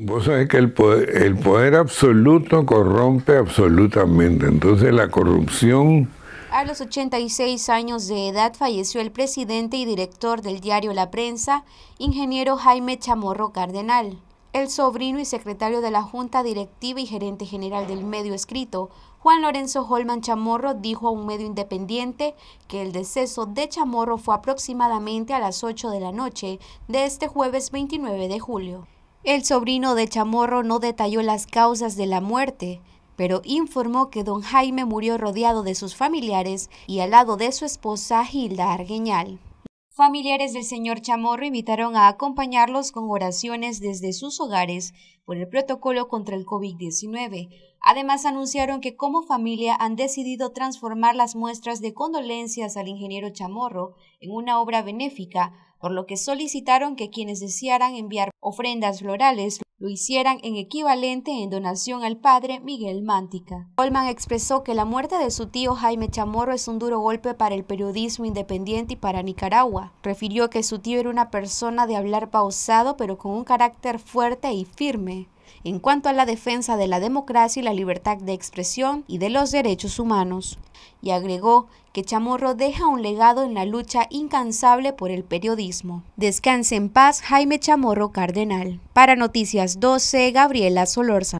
Vos sabés que el poder, el poder absoluto corrompe absolutamente, entonces la corrupción... A los 86 años de edad falleció el presidente y director del diario La Prensa, ingeniero Jaime Chamorro Cardenal. El sobrino y secretario de la Junta Directiva y gerente general del medio escrito, Juan Lorenzo Holman Chamorro, dijo a un medio independiente que el deceso de Chamorro fue aproximadamente a las 8 de la noche de este jueves 29 de julio. El sobrino de Chamorro no detalló las causas de la muerte, pero informó que don Jaime murió rodeado de sus familiares y al lado de su esposa Hilda Argueñal. Familiares del señor Chamorro invitaron a acompañarlos con oraciones desde sus hogares por el protocolo contra el COVID-19. Además anunciaron que como familia han decidido transformar las muestras de condolencias al ingeniero Chamorro en una obra benéfica por lo que solicitaron que quienes desearan enviar ofrendas florales lo hicieran en equivalente en donación al padre Miguel Mántica. Holman expresó que la muerte de su tío Jaime Chamorro es un duro golpe para el periodismo independiente y para Nicaragua. Refirió que su tío era una persona de hablar pausado pero con un carácter fuerte y firme en cuanto a la defensa de la democracia y la libertad de expresión y de los derechos humanos. Y agregó que Chamorro deja un legado en la lucha incansable por el periodismo. Descanse en paz Jaime Chamorro Cardenal. Para Noticias 12, Gabriela Solorza.